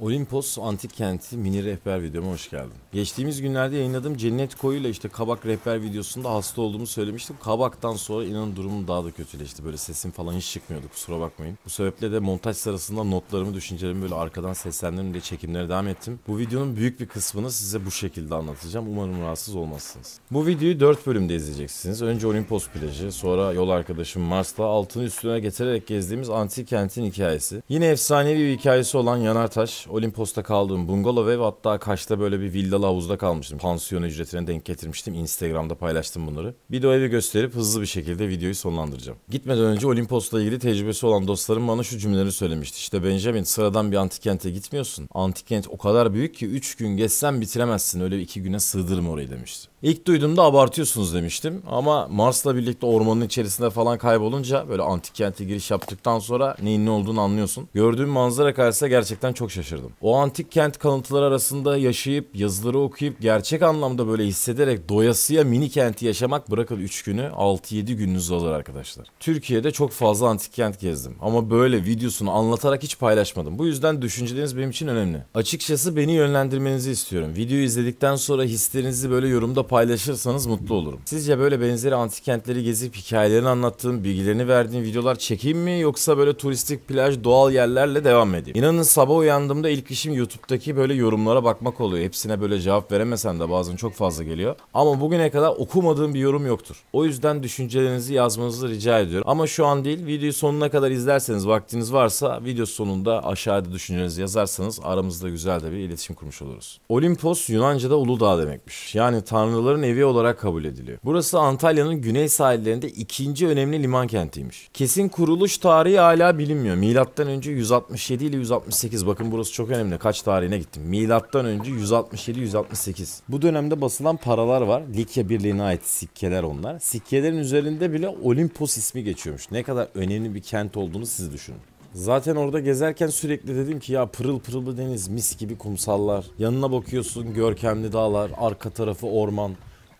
Olimpos Antik Kenti mini rehber videoma hoş geldin. Geçtiğimiz günlerde yayınladığım Cennet Koyu ile işte Kabak rehber videosunda hasta olduğumu söylemiştim. Kabak'tan sonra inanın durumum daha da kötüleşti. Böyle sesim falan hiç çıkmıyordu kusura bakmayın. Bu sebeple de montaj sırasında notlarımı, düşüncelerimi böyle arkadan seslendim çekimlere devam ettim. Bu videonun büyük bir kısmını size bu şekilde anlatacağım. Umarım rahatsız olmazsınız. Bu videoyu 4 bölümde izleyeceksiniz. Önce Olimpos plajı, sonra yol arkadaşım Mars'la altını üstüne getirerek gezdiğimiz antik kentin hikayesi. Yine efsanevi bir hikayesi olan Yanartaş Olimpos'ta kaldığım bungalov ev hatta Kaş'ta böyle bir villalı havuzda kalmıştım. Pansiyon ücretine denk getirmiştim. Instagram'da paylaştım bunları. Bir de o evi gösterip hızlı bir şekilde videoyu sonlandıracağım. Gitmeden önce Olimpos'la ilgili tecrübesi olan dostlarım bana şu cümleleri söylemişti. İşte Benjamin sıradan bir antik kente gitmiyorsun. Antik kent o kadar büyük ki 3 gün geçsen bitiremezsin. Öyle 2 güne sığdırım orayı demişti. İlk duyduğumda abartıyorsunuz demiştim ama Mars'la birlikte ormanın içerisinde falan kaybolunca böyle antik kente giriş yaptıktan sonra neyin ne olduğunu anlıyorsun. Gördüğüm manzara karşısında gerçekten çok şaşırdım şaşırdım. O antik kent kalıntıları arasında yaşayıp, yazıları okuyup, gerçek anlamda böyle hissederek doyasıya mini kenti yaşamak bırakın 3 günü 6-7 gününüzü alır arkadaşlar. Türkiye'de çok fazla antik kent gezdim ama böyle videosunu anlatarak hiç paylaşmadım. Bu yüzden düşünceleriniz benim için önemli. Açıkçası beni yönlendirmenizi istiyorum. Videoyu izledikten sonra hislerinizi böyle yorumda paylaşırsanız mutlu olurum. Sizce böyle benzeri antik kentleri gezip hikayelerini anlattığım, bilgilerini verdiğim videolar çekeyim mi yoksa böyle turistik plaj, doğal yerlerle devam edeyim? İnanın sabah uyandığımda Onda ilk işim YouTube'daki böyle yorumlara bakmak oluyor. Hepsine böyle cevap veremesem de bazen çok fazla geliyor. Ama bugüne kadar okumadığım bir yorum yoktur. O yüzden düşüncelerinizi yazmanızı rica ediyorum. Ama şu an değil. Videoyu sonuna kadar izlerseniz vaktiniz varsa video sonunda aşağıda düşüncelerinizi yazarsanız aramızda güzel de bir iletişim kurmuş oluruz. Olimpos Yunanca'da Ulu Dağ demekmiş. Yani tanrıların evi olarak kabul ediliyor. Burası Antalya'nın güney sahillerinde ikinci önemli liman kentiymiş. Kesin kuruluş tarihi hala bilinmiyor. Milattan önce 167 ile 168 bakın burası çok önemli. Kaç tarihine gittim? Milattan önce 167-168. Bu dönemde basılan paralar var. Likya Birliği'ne ait sikkeler onlar. Sikkelerin üzerinde bile Olimpos ismi geçiyormuş. Ne kadar önemli bir kent olduğunu siz düşünün. Zaten orada gezerken sürekli dedim ki ya pırıl pırıl deniz, mis gibi kumsallar. Yanına bakıyorsun görkemli dağlar, arka tarafı orman.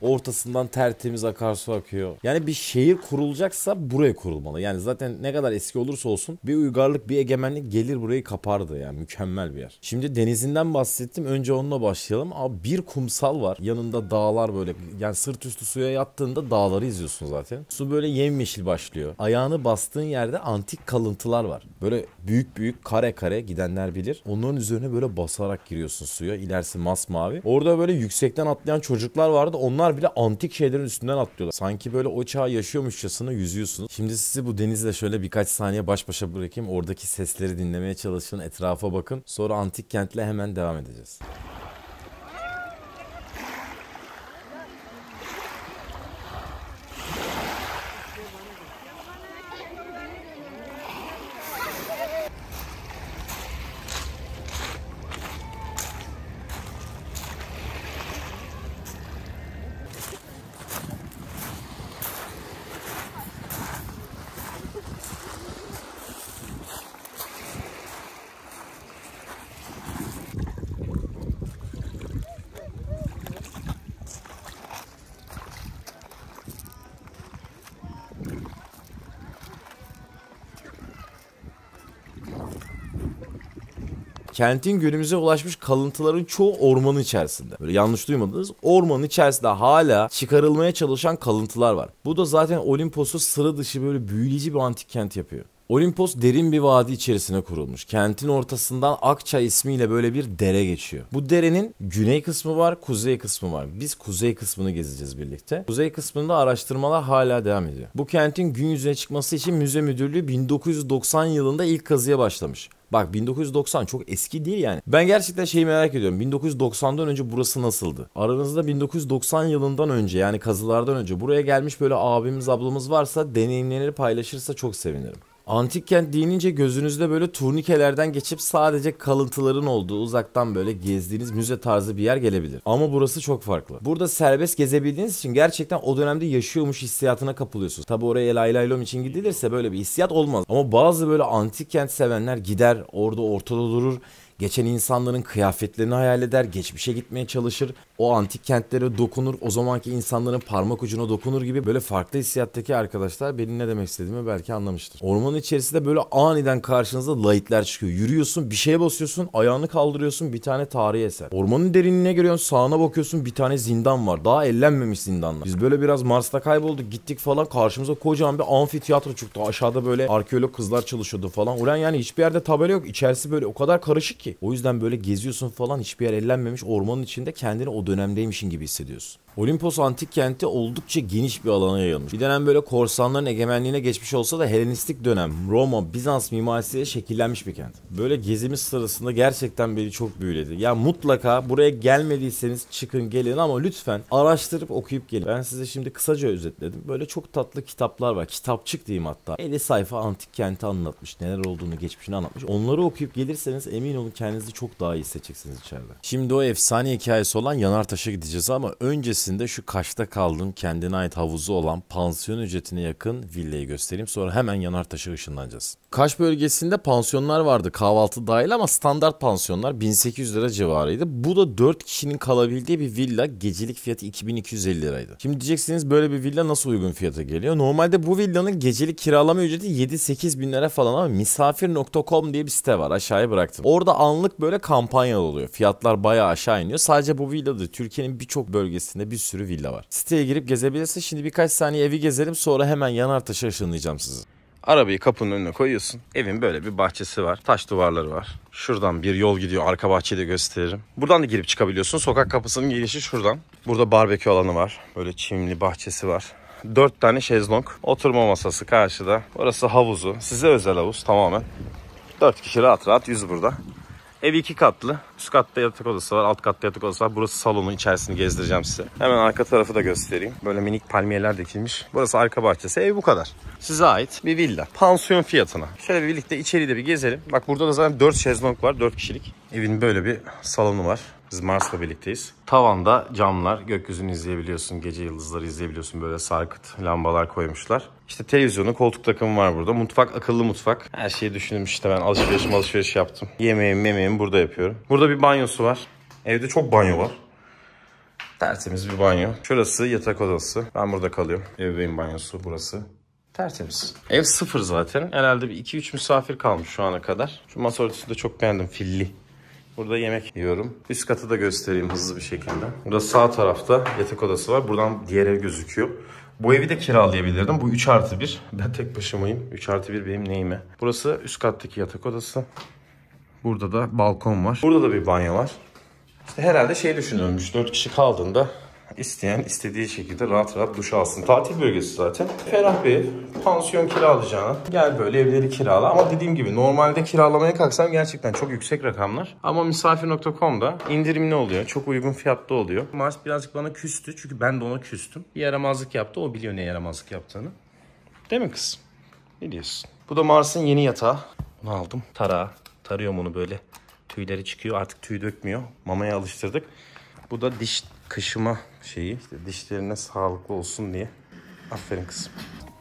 Ortasından tertemiz akarsu akıyor. Yani bir şehir kurulacaksa buraya kurulmalı. Yani zaten ne kadar eski olursa olsun bir uygarlık, bir egemenlik gelir burayı kapardı yani mükemmel bir yer. Şimdi denizinden bahsettim. Önce onunla başlayalım. Abi bir kumsal var. Yanında dağlar böyle yani sırt üstü suya yattığında dağları izliyorsun zaten. Su böyle yemyeşil başlıyor. Ayağını bastığın yerde antik kalıntılar var. Böyle büyük büyük kare kare gidenler bilir. Onların üzerine böyle basarak giriyorsun suya. İlerisi masmavi. Orada böyle yüksekten atlayan çocuklar vardı. Onlar Bunlar bile antik şeylerin üstünden atlıyorlar. Sanki böyle o çağı yaşıyormuşçasına yüzüyorsunuz. Şimdi sizi bu denizle şöyle birkaç saniye baş başa bırakayım. Oradaki sesleri dinlemeye çalışın, etrafa bakın. Sonra antik kentle hemen devam edeceğiz. Kentin günümüze ulaşmış kalıntıların çoğu ormanın içerisinde. Böyle yanlış duymadınız. Ormanın içerisinde hala çıkarılmaya çalışan kalıntılar var. Bu da zaten Olimpos'u sıra dışı böyle büyüleyici bir antik kent yapıyor. Olimpos derin bir vadi içerisine kurulmuş. Kentin ortasından Akça ismiyle böyle bir dere geçiyor. Bu derenin güney kısmı var, kuzey kısmı var. Biz kuzey kısmını gezeceğiz birlikte. Kuzey kısmında araştırmalar hala devam ediyor. Bu kentin gün yüzüne çıkması için müze müdürlüğü 1990 yılında ilk kazıya başlamış. Bak 1990 çok eski değil yani. Ben gerçekten şeyi merak ediyorum. 1990'dan önce burası nasıldı? Aranızda 1990 yılından önce yani kazılardan önce buraya gelmiş böyle abimiz ablamız varsa deneyimlerini paylaşırsa çok sevinirim. Antik kent deyince gözünüzde böyle turnikelerden geçip sadece kalıntıların olduğu uzaktan böyle gezdiğiniz müze tarzı bir yer gelebilir. Ama burası çok farklı. Burada serbest gezebildiğiniz için gerçekten o dönemde yaşıyormuş hissiyatına kapılıyorsunuz. Tabi oraya laylaylom için gidilirse böyle bir hissiyat olmaz. Ama bazı böyle antik kent sevenler gider orada ortada durur Geçen insanların kıyafetlerini hayal eder, geçmişe gitmeye çalışır. O antik kentlere dokunur, o zamanki insanların parmak ucuna dokunur gibi böyle farklı hissiyattaki arkadaşlar benim ne demek istediğimi belki anlamıştır. Ormanın içerisinde böyle aniden karşınıza layitler çıkıyor. Yürüyorsun, bir şeye basıyorsun, ayağını kaldırıyorsun bir tane tarihi eser. Ormanın derinliğine giriyorsun, sağına bakıyorsun bir tane zindan var. Daha ellenmemiş zindanlar. Biz böyle biraz Mars'ta kaybolduk, gittik falan karşımıza kocaman bir amfiteyatro çıktı. Aşağıda böyle arkeolog kızlar çalışıyordu falan. Ulan yani hiçbir yerde tabela yok. İçerisi böyle o kadar karışık ki. O yüzden böyle geziyorsun falan hiçbir yer ellenmemiş ormanın içinde kendini o dönemdeymişin gibi hissediyorsun. Olimpos antik kenti oldukça geniş bir alana yayılmış. Bir dönem böyle korsanların egemenliğine geçmiş olsa da Helenistik dönem Roma, Bizans mimarisiyle şekillenmiş bir kent. Böyle gezimiz sırasında gerçekten beni çok büyüledi. Ya mutlaka buraya gelmediyseniz çıkın gelin ama lütfen araştırıp okuyup gelin. Ben size şimdi kısaca özetledim. Böyle çok tatlı kitaplar var. Kitapçık diyeyim hatta. 50 sayfa antik kenti anlatmış. Neler olduğunu, geçmişini anlatmış. Onları okuyup gelirseniz emin olun kendinizi çok daha iyi hissedeceksiniz içeride. Şimdi o efsane hikayesi olan Yanartaş'a gideceğiz ama öncesinde şu Kaş'ta kaldığım kendine ait havuzu olan pansiyon ücretine yakın villayı göstereyim. Sonra hemen Yanartaş'a ışınlanacağız. Kaş bölgesinde pansiyonlar vardı kahvaltı dahil ama standart pansiyonlar 1800 lira civarıydı. Bu da 4 kişinin kalabildiği bir villa gecelik fiyatı 2250 liraydı. Şimdi diyeceksiniz böyle bir villa nasıl uygun fiyata geliyor? Normalde bu villanın gecelik kiralama ücreti 7-8 bin lira falan ama misafir.com diye bir site var aşağıya bıraktım. Orada anlık böyle kampanya oluyor. Fiyatlar bayağı aşağı iniyor. Sadece bu villa Türkiye'nin birçok bölgesinde bir sürü villa var. Siteye girip gezebilirsin. Şimdi birkaç saniye evi gezelim sonra hemen yanar taşa ışınlayacağım sizi. Arabayı kapının önüne koyuyorsun. Evin böyle bir bahçesi var. Taş duvarları var. Şuradan bir yol gidiyor. Arka bahçeyi de gösteririm. Buradan da girip çıkabiliyorsun. Sokak kapısının girişi şuradan. Burada barbekü alanı var. Böyle çimli bahçesi var. Dört tane şezlong. Oturma masası karşıda. Orası havuzu. Size özel havuz tamamen. Dört kişi rahat rahat yüz burada. Ev iki katlı. Üst katta yatak odası var, alt katta yatak odası var. Burası salonun içerisini gezdireceğim size. Hemen arka tarafı da göstereyim. Böyle minik palmiyeler dikilmiş. Burası arka bahçesi. Ev bu kadar. Size ait bir villa. Pansiyon fiyatına. Şöyle birlikte içeriği de bir gezelim. Bak burada da zaten 4 şezlong var. 4 kişilik. Evin böyle bir salonu var. Biz Mars'la birlikteyiz. Tavanda camlar, gökyüzünü izleyebiliyorsun, gece yıldızları izleyebiliyorsun. Böyle sarkıt lambalar koymuşlar. İşte televizyonu, koltuk takımı var burada. Mutfak, akıllı mutfak. Her şeyi düşündüm işte ben alışveriş alışveriş yaptım. Yemeğimi yemeğimi burada yapıyorum. Burada bir banyosu var. Evde çok banyo var. Tertemiz bir banyo. Şurası yatak odası. Ben burada kalıyorum. Evimin banyosu burası. Tertemiz. Ev sıfır zaten. Herhalde bir 2-3 misafir kalmış şu ana kadar. Şu masa örtüsünü de çok beğendim. Filli. Burada yemek yiyorum. Üst katı da göstereyim hızlı bir şekilde. Burada sağ tarafta yatak odası var. Buradan diğer ev gözüküyor. Bu evi de kiralayabilirdim. Bu 3 artı 1. Ben tek başımayım. 3 artı 1 benim neyime. Burası üst kattaki yatak odası. Burada da balkon var. Burada da bir banyo var. İşte herhalde şey düşünülmüş. 4 kişi kaldığında isteyen istediği şekilde rahat rahat duş alsın. Tatil bölgesi zaten. Ferah bir Pansiyon kiralayacağına gel böyle evleri kirala. Ama dediğim gibi normalde kiralamaya kalksam gerçekten çok yüksek rakamlar. Ama misafir.com'da indirimli oluyor. Çok uygun fiyatta oluyor. Mars birazcık bana küstü. Çünkü ben de ona küstüm. Bir yaramazlık yaptı. O biliyor ne yaramazlık yaptığını. Değil mi kız? Ne diyorsun? Bu da Mars'ın yeni yatağı. Bunu aldım. Tara. Tarıyorum onu böyle. Tüyleri çıkıyor. Artık tüy dökmüyor. Mamaya alıştırdık. Bu da diş kışıma şeyi işte dişlerine sağlıklı olsun diye. Aferin kızım.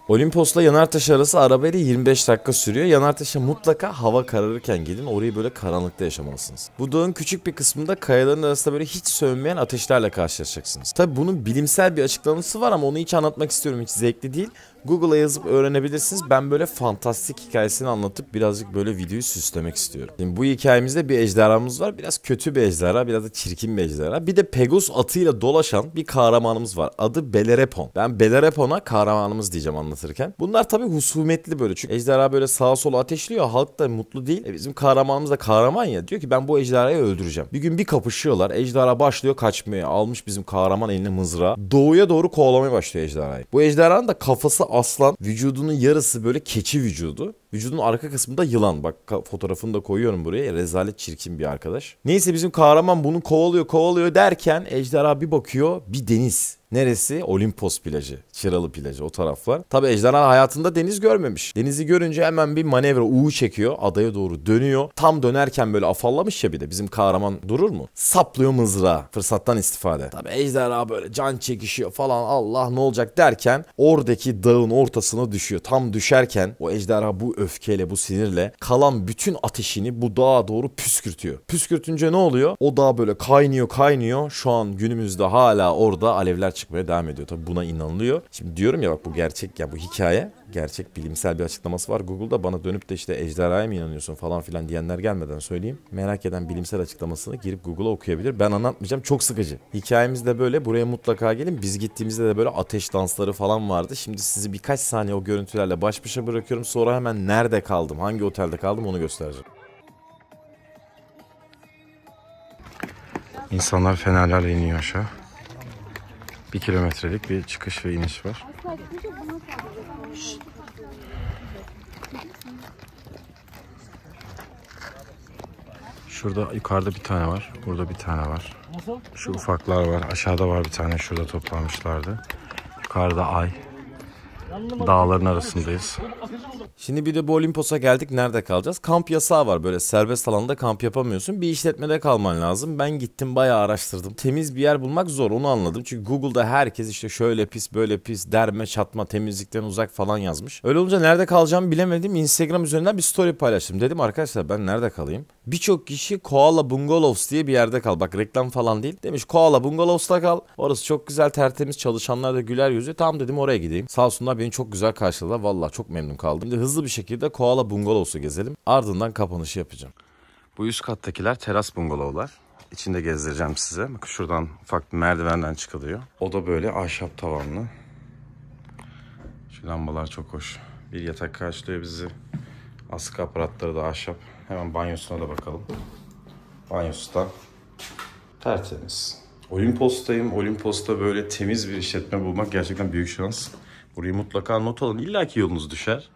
Olimpos'la Yanartaş arası arabayla 25 dakika sürüyor. Yanartaş'a mutlaka hava kararırken gidin. Orayı böyle karanlıkta yaşamalısınız. Bu dağın küçük bir kısmında kayaların arasında böyle hiç sönmeyen ateşlerle karşılaşacaksınız. Tabi bunun bilimsel bir açıklaması var ama onu hiç anlatmak istiyorum. Hiç zevkli değil. Google'a yazıp öğrenebilirsiniz. Ben böyle fantastik hikayesini anlatıp birazcık böyle videoyu süslemek istiyorum. Şimdi bu hikayemizde bir ejderhamız var. Biraz kötü bir ejderha, biraz da çirkin bir ejderha. Bir de Pegus atıyla dolaşan bir kahramanımız var. Adı Belerepon. Ben Belerepon'a kahramanımız diyeceğim anlatırken. Bunlar tabii husumetli böyle. Çünkü ejderha böyle sağa sola ateşliyor. Halk da mutlu değil. E bizim kahramanımız da kahraman ya. Diyor ki ben bu ejderhayı öldüreceğim. Bir gün bir kapışıyorlar. Ejderha başlıyor kaçmaya. Almış bizim kahraman eline mızrağı. Doğuya doğru kovalamaya başlıyor ejderhayı. Bu ejderhanın da kafası aslan vücudunun yarısı böyle keçi vücudu. Vücudun arka kısmında yılan. Bak fotoğrafını da koyuyorum buraya. Rezalet çirkin bir arkadaş. Neyse bizim kahraman bunu kovalıyor kovalıyor derken ejderha bir bakıyor bir deniz. Neresi? Olimpos plajı, Çıralı plajı o taraflar. Tabi ejderha hayatında deniz görmemiş. Denizi görünce hemen bir manevra U çekiyor. Adaya doğru dönüyor. Tam dönerken böyle afallamış ya bir de bizim kahraman durur mu? Saplıyor mızrağı. Fırsattan istifade. Tabi ejderha böyle can çekişiyor falan Allah ne olacak derken oradaki dağın ortasına düşüyor. Tam düşerken o ejderha bu öfkeyle bu sinirle kalan bütün ateşini bu dağa doğru püskürtüyor. Püskürtünce ne oluyor? O dağ böyle kaynıyor kaynıyor. Şu an günümüzde hala orada alevler çıkıyor çıkmaya devam ediyor. Tabii buna inanılıyor. Şimdi diyorum ya bak bu gerçek ya bu hikaye gerçek bilimsel bir açıklaması var. Google'da bana dönüp de işte ejderhaya mı inanıyorsun falan filan diyenler gelmeden söyleyeyim. Merak eden bilimsel açıklamasını girip Google'a okuyabilir. Ben anlatmayacağım çok sıkıcı. Hikayemiz de böyle buraya mutlaka gelin. Biz gittiğimizde de böyle ateş dansları falan vardı. Şimdi sizi birkaç saniye o görüntülerle baş başa bırakıyorum. Sonra hemen nerede kaldım, hangi otelde kaldım onu göstereceğim. İnsanlar fenerlerle iniyor aşağı. Bir kilometrelik bir çıkış ve iniş var. Şurada yukarıda bir tane var. Burada bir tane var. Şu ufaklar var. Aşağıda var bir tane. Şurada toplanmışlardı. Yukarıda ay dağların arasındayız. Şimdi bir de bu Olimpos'a geldik nerede kalacağız? Kamp yasağı var böyle serbest alanda kamp yapamıyorsun. Bir işletmede kalman lazım. Ben gittim bayağı araştırdım. Temiz bir yer bulmak zor onu anladım. Çünkü Google'da herkes işte şöyle pis böyle pis derme çatma temizlikten uzak falan yazmış. Öyle olunca nerede kalacağımı bilemedim. Instagram üzerinden bir story paylaştım. Dedim arkadaşlar ben nerede kalayım? Birçok kişi Koala Bungalows diye bir yerde kal. Bak reklam falan değil. Demiş Koala Bungalows'ta kal. Orası çok güzel tertemiz çalışanlar da güler yüzü. Tam dedim oraya gideyim. Sağ olsunlar beni çok güzel karşıladılar. Valla çok memnun kaldım. Şimdi hızlı bir şekilde Koala Bungalows'u gezelim. Ardından kapanışı yapacağım. Bu üst kattakiler teras bungalovlar. İçinde gezdireceğim size. Bak şuradan ufak bir merdivenden çıkılıyor. O da böyle ahşap tavanlı. Şu lambalar çok hoş. Bir yatak karşılıyor bizi. Askı aparatları da ahşap. Hemen banyosuna da bakalım. Banyosu da tertemiz. Olimpos'tayım. Olimpos'ta böyle temiz bir işletme bulmak gerçekten büyük şans. Burayı mutlaka not alın. İlla ki yolunuz düşer.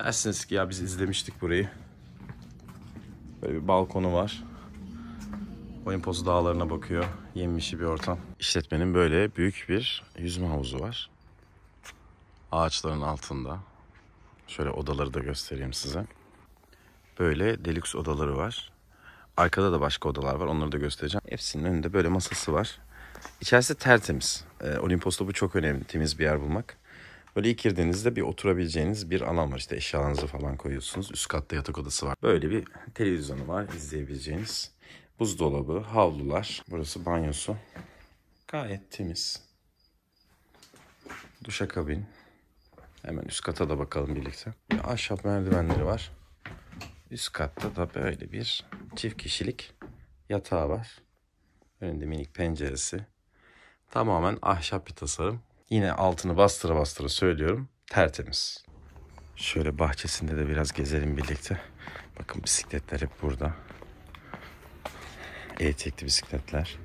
Dersiniz ki ya biz izlemiştik burayı. Böyle bir balkonu var. Olimpos dağlarına bakıyor. Yemmişi bir ortam. İşletmenin böyle büyük bir yüzme havuzu var. Ağaçların altında. Şöyle odaları da göstereyim size. Böyle deluxe odaları var. Arkada da başka odalar var. Onları da göstereceğim. Hepsinin önünde böyle masası var. İçerisi tertemiz. E, ee, Olimpos'ta bu çok önemli. Temiz bir yer bulmak. Böyle ilk girdiğinizde bir oturabileceğiniz bir alan var. İşte eşyalarınızı falan koyuyorsunuz. Üst katta yatak odası var. Böyle bir televizyonu var izleyebileceğiniz. Buzdolabı, havlular. Burası banyosu. Gayet temiz. Duşakabin. Hemen üst kata da bakalım birlikte. Bir ahşap merdivenleri var. Üst katta da böyle bir çift kişilik yatağı var. Önünde minik penceresi. Tamamen ahşap bir tasarım. Yine altını bastıra bastıra söylüyorum. Tertemiz. Şöyle bahçesinde de biraz gezelim birlikte. Bakın bisikletler hep burada. E-tekli bisikletler.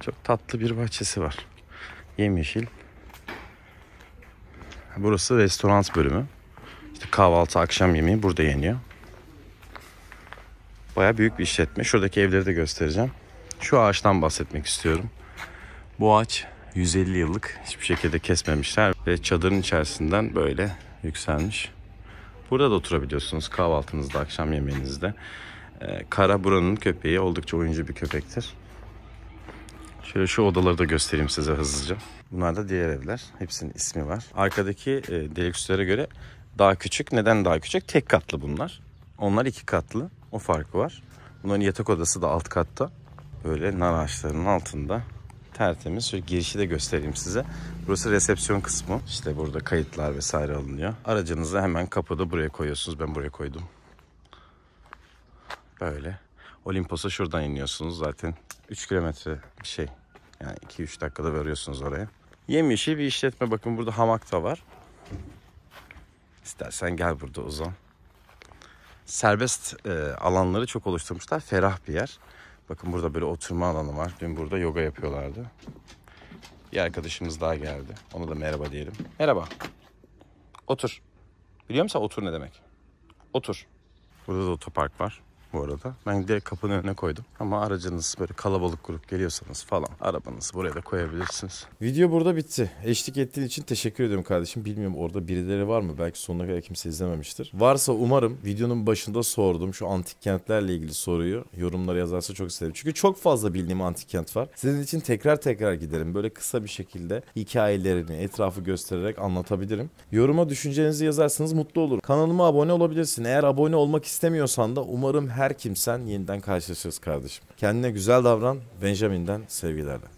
Çok tatlı bir bahçesi var. Yemyeşil Burası restoran bölümü. İşte kahvaltı, akşam yemeği burada yeniyor. Baya büyük bir işletme. Şuradaki evleri de göstereceğim. Şu ağaçtan bahsetmek istiyorum. Bu ağaç 150 yıllık. Hiçbir şekilde kesmemişler ve çadırın içerisinden böyle yükselmiş. Burada da oturabiliyorsunuz kahvaltınızda, akşam yemeğinizde. Ee, kara buranın köpeği oldukça oyuncu bir köpektir. Şöyle şu odaları da göstereyim size hızlıca. Bunlar da diğer evler. Hepsinin ismi var. Arkadaki e, deluxe'lere göre daha küçük. Neden daha küçük? Tek katlı bunlar. Onlar iki katlı. O farkı var. Bunların yatak odası da alt katta. Böyle nar ağaçlarının altında. Tertemiz. Şöyle girişi de göstereyim size. Burası resepsiyon kısmı. İşte burada kayıtlar vesaire alınıyor. Aracınızı hemen kapıda buraya koyuyorsunuz. Ben buraya koydum. Böyle. Olimpos'a şuradan iniyorsunuz zaten. 3 kilometre bir şey yani 2-3 dakikada veriyorsunuz oraya. Yemyeşil bir işletme. Bakın burada hamak da var. İstersen gel burada uzan. Serbest e, alanları çok oluşturmuşlar. Ferah bir yer. Bakın burada böyle oturma alanı var. Dün burada yoga yapıyorlardı. Bir arkadaşımız daha geldi. Ona da merhaba diyelim. Merhaba. Otur. Biliyor musun otur ne demek? Otur. Burada da otopark var bu arada. Ben direkt kapının önüne koydum. Ama aracınız böyle kalabalık grup geliyorsanız falan arabanızı buraya da koyabilirsiniz. Video burada bitti. Eşlik ettiğin için teşekkür ediyorum kardeşim. Bilmiyorum orada birileri var mı? Belki sonuna kadar kimse izlememiştir. Varsa umarım videonun başında sordum şu antik kentlerle ilgili soruyu. Yorumlara yazarsa çok isterim. Çünkü çok fazla bildiğim antik kent var. Sizin için tekrar tekrar giderim. Böyle kısa bir şekilde hikayelerini, etrafı göstererek anlatabilirim. Yoruma düşüncenizi yazarsanız mutlu olurum. Kanalıma abone olabilirsin. Eğer abone olmak istemiyorsan da umarım her kimsen yeniden karşılaşırız kardeşim. Kendine güzel davran. Benjamin'den sevgilerle.